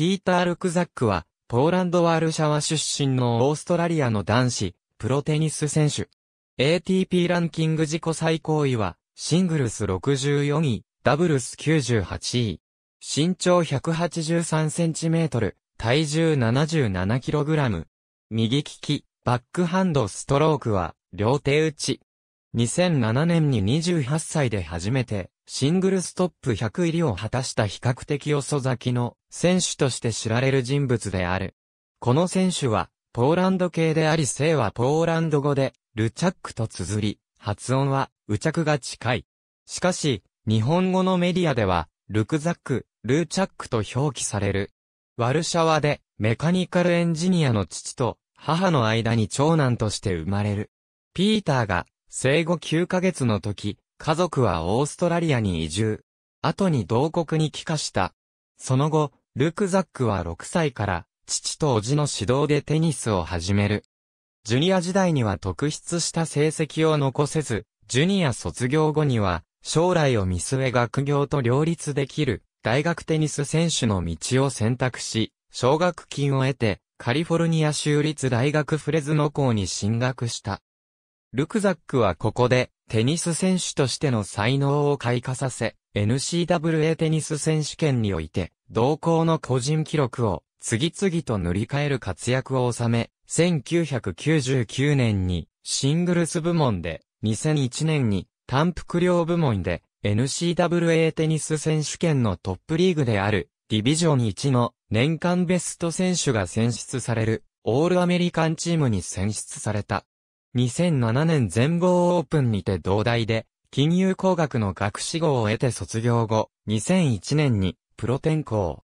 ピーター・ルクザックは、ポーランド・ワルシャワ出身のオーストラリアの男子、プロテニス選手。ATP ランキング自己最高位は、シングルス64位、ダブルス98位。身長1 8 3センチメートル、体重 77kg。右利き、バックハンドストロークは、両手打ち。2007年に28歳で初めて、シングルストップ100入りを果たした比較的遅咲きの選手として知られる人物である。この選手は、ポーランド系であり姓はポーランド語で、ルチャックと綴り、発音は、ウチャクが近い。しかし、日本語のメディアでは、ルクザック、ルーチャックと表記される。ワルシャワで、メカニカルエンジニアの父と、母の間に長男として生まれる。ピーターが、生後9ヶ月の時、家族はオーストラリアに移住。後に同国に帰化した。その後、ルクザックは6歳から父と叔父の指導でテニスを始める。ジュニア時代には特筆した成績を残せず、ジュニア卒業後には将来を見据え学業と両立できる大学テニス選手の道を選択し、奨学金を得てカリフォルニア州立大学フレズノ校に進学した。ルクザックはここでテニス選手としての才能を開花させ、n c w a テニス選手権において、同校の個人記録を次々と塗り替える活躍を収め、1999年にシングルス部門で、2001年に単服量部門で n c w a テニス選手権のトップリーグであるディビジョン1の年間ベスト選手が選出されるオールアメリカンチームに選出された。2007年全豪オープンにて同大で、金融工学の学士号を得て卒業後、2001年にプロ転向。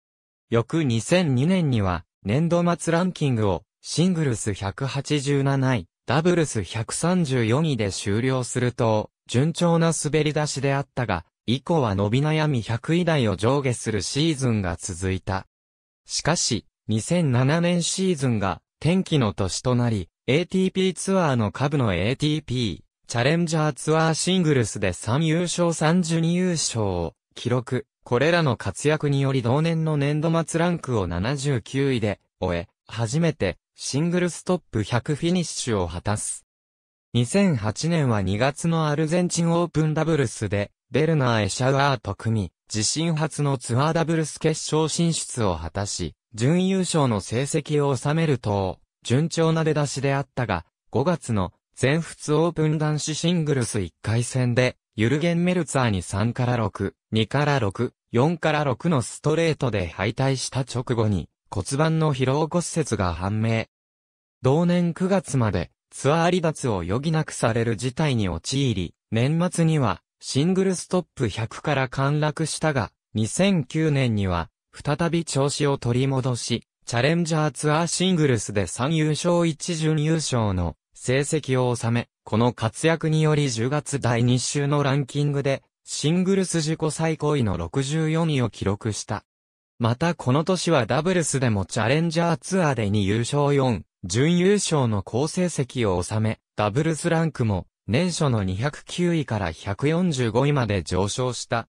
翌2002年には、年度末ランキングをシングルス187位、ダブルス134位で終了すると、順調な滑り出しであったが、以降は伸び悩み100位台を上下するシーズンが続いた。しかし、2007年シーズンが天気の年となり、ATP ツアーの下部の ATP、チャレンジャーツアーシングルスで3優勝3準優勝を記録。これらの活躍により同年の年度末ランクを79位で終え、初めてシングルストップ100フィニッシュを果たす。2008年は2月のアルゼンチンオープンダブルスで、ベルナー・エシャウアーと組み、自身初のツアーダブルス決勝進出を果たし、準優勝の成績を収めると、順調な出だしであったが、5月の全仏オープン男子シングルス1回戦で、ユルゲン・メルツァーに3から6、2から6、4から6のストレートで敗退した直後に骨盤の疲労骨折が判明。同年9月までツアー離脱を余儀なくされる事態に陥り、年末にはシングルストップ100から陥落したが、2009年には再び調子を取り戻し、チャレンジャーツアーシングルスで3優勝1準優勝の成績を収め、この活躍により10月第2週のランキングで、シングルス自己最高位の64位を記録した。またこの年はダブルスでもチャレンジャーツアーで2優勝4、準優勝の好成績を収め、ダブルスランクも、年初の209位から145位まで上昇した。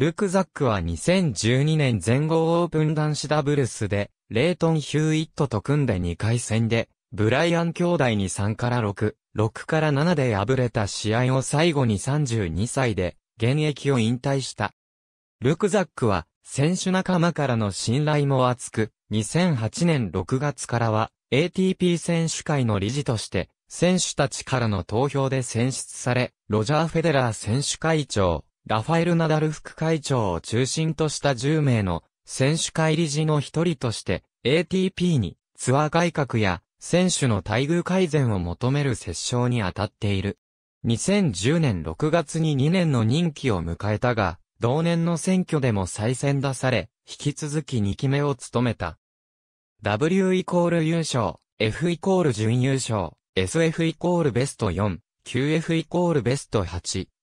ルクザックは2012年全豪オープン男子ダブルスで、レイトン・ヒューイットと組んで2回戦で、ブライアン兄弟に3から6、6から7で敗れた試合を最後に32歳で、現役を引退した。ルクザックは、選手仲間からの信頼も厚く、2008年6月からは、ATP 選手会の理事として、選手たちからの投票で選出され、ロジャー・フェデラー選手会長、ラファエル・ナダル副会長を中心とした10名の選手会理事の一人として ATP にツアー改革や選手の待遇改善を求める折衝に当たっている。2010年6月に2年の任期を迎えたが、同年の選挙でも再選出され、引き続き2期目を務めた。W イコール優勝、F イコール準優勝、SF イコールベスト4、QF イコールベスト8、